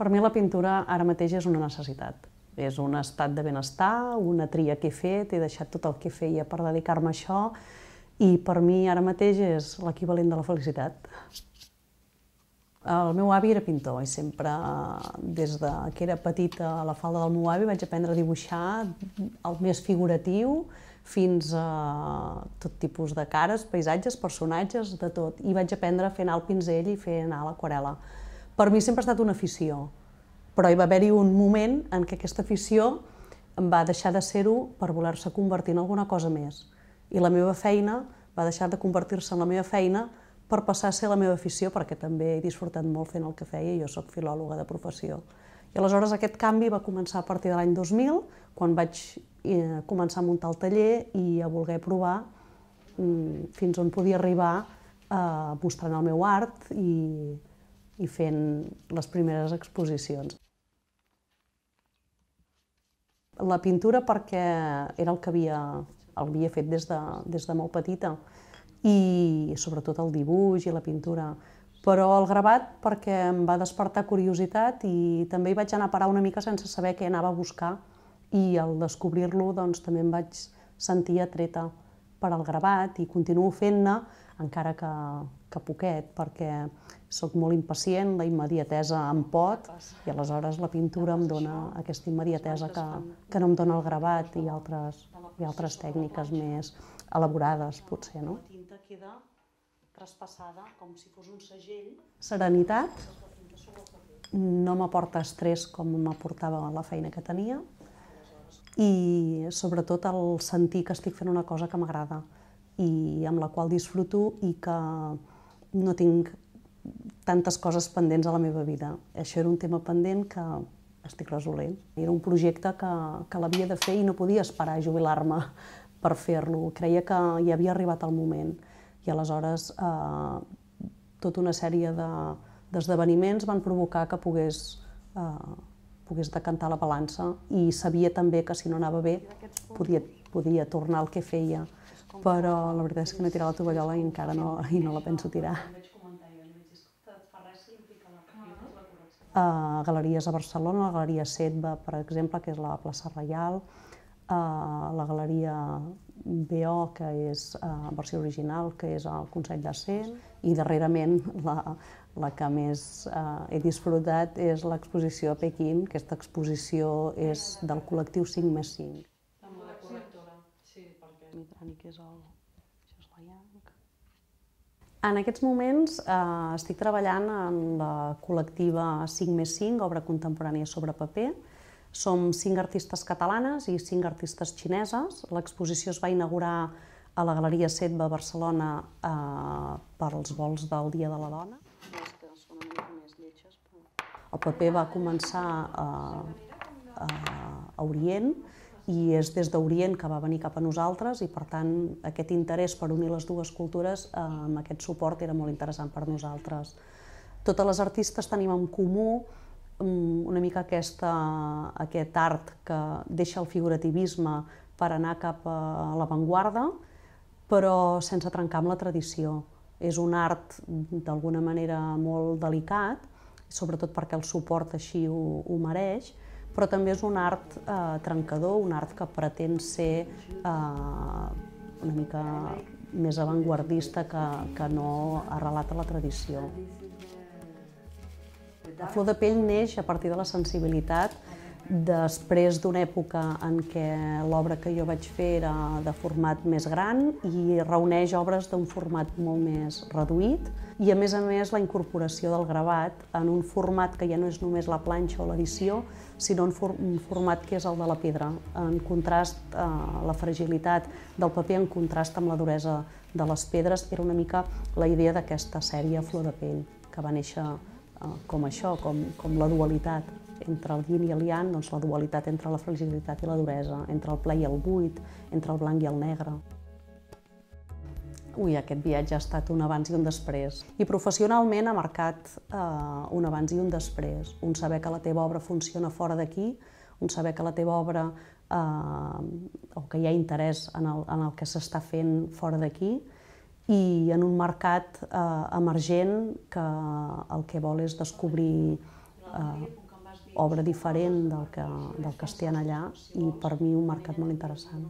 Per mi la pintura ara mateix és una necessitat. És un estat de benestar, una tria que he fet, he deixat tot el que feia per dedicar-me a això i per mi ara mateix és l'equivalent de la felicitat. El meu avi era pintor i sempre, eh, des de que era petita a la falda del meu avi, vaig aprendre a dibuixar el més figuratiu fins a tot tipus de cares, paisatges, personatges, de tot. I vaig aprendre a fer anar el pinzell i fer anar l'aquarela. Per mi sempre ha estat una afició, però hi va haver-hi un moment en què aquesta afició em va deixar de ser-ho per voler-se convertir en alguna cosa més. I la meva feina va deixar de convertir-se en la meva feina per passar a ser la meva afició, perquè també he disfrutat molt fent el que feia, jo sóc filòloga de professió. I aleshores aquest canvi va començar a partir de l'any 2000, quan vaig eh, començar a muntar el taller i a voler provar mm, fins on podia arribar eh, mostrant el meu art i i fent les primeres exposicions. La pintura perquè era el que havia, el havia fet des de, des de molt petita i sobretot el dibuix i la pintura, però el gravat perquè em va despertar curiositat i també hi vaig anar a parar una mica sense saber què anava a buscar i al descobrir-lo doncs, també em vaig sentir atreta per al gravat i continuo fent-ne encara que, que poquet, perquè sóc molt impacient, la immediatesa em pot, i aleshores la pintura em dona aquesta immediatesa que, que no em dona el gravat i altres, i altres tècniques més elaborades, potser, no? La tinta queda traspassada com si fos un segell. Serenitat, no m'aporta estrès com m'aportava la feina que tenia i sobretot el sentir que estic fent una cosa que m'agrada i amb la qual disfruto i que no tinc tantes coses pendents a la meva vida. Això era un tema pendent que estic resolent. Era un projecte que, que l'havia de fer i no podia esperar a jubilar-me per fer-lo. Creia que hi havia arribat el moment. I aleshores eh, tota una sèrie d'esdeveniments de, van provocar que pogués, eh, pogués decantar la balança i sabia també que si no anava bé podia, podia tornar al que feia però la veritat és que no he tirat la tovallola i encara no, i no la penso tirar. Uh, galeries a Barcelona, la Galeria Setva, per exemple, que és la plaça Reial, uh, la Galeria BO, que és uh, versió original, que és el Consell de Cent, i darrerament la, la que més uh, he disfrutat és l'exposició a Pequín. Aquesta exposició és del col·lectiu 5 més 5 aniquesol, això és la llanc. En aquests moments eh, estic treballant en la col·lectiva 5 més 5, obra contemporània sobre paper. Som cinc artistes catalanes i cinc artistes xineses. L'exposició es va inaugurar a la Galeria Setba a Barcelona eh, per als vols del Dia de la Dona. El paper va començar eh, a, eh, a Orient, i és des d'Orient que va venir cap a nosaltres i, per tant, aquest interès per unir les dues cultures eh, amb aquest suport era molt interessant per nosaltres. Totes les artistes tenim en comú mm, una mica aquesta, aquest art que deixa el figurativisme per anar cap a l'avantguarda, però sense trencar amb la tradició. És un art d'alguna manera molt delicat, sobretot perquè el suport així ho, ho mereix, però també és un art eh, trencador, un art que pretén ser eh, una mica més avantguardista que, que no arrelat a la tradició. La flor de pell neix a partir de la sensibilitat després d'una època en què l'obra que jo vaig fer era de format més gran i reuneix obres d'un format molt més reduït i a més a més la incorporació del gravat en un format que ja no és només la planxa o l'edició, sinó un, for un format que és el de la pedra, en contrast eh, la fragilitat del paper en contrast amb la duresa de les pedres era una mica la idea d'aquesta sèrie Flor de pell que va néixer Ah, com això, com, com la dualitat entre el yin i el yang, doncs la dualitat entre la fragilitat i la duresa, entre el ple i el buit, entre el blanc i el negre. Ui, aquest viatge ha estat un abans i un després. I professionalment ha marcat eh, un abans i un després. Un saber que la teva obra funciona fora d'aquí, un saber que la teva obra eh, o que hi ha interès en el, en el que s'està fent fora d'aquí, i en un mercat eh, emergent que el que vol és descobrir eh, obra diferent del que, del que té allà i per mi un mercat molt interessant.